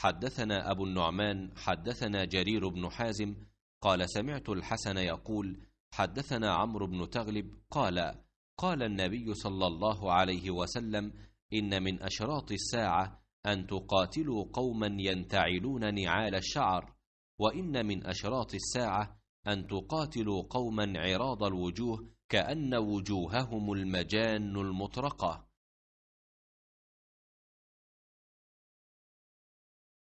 حدثنا أبو النعمان حدثنا جرير بن حازم قال سمعت الحسن يقول حدثنا عمرو بن تغلب قال قال النبي صلى الله عليه وسلم إن من أشراط الساعة أن تقاتلوا قوما ينتعلون نعال الشعر وإن من أشراط الساعة أن تقاتلوا قوما عراض الوجوه كأن وجوههم المجان المطرقة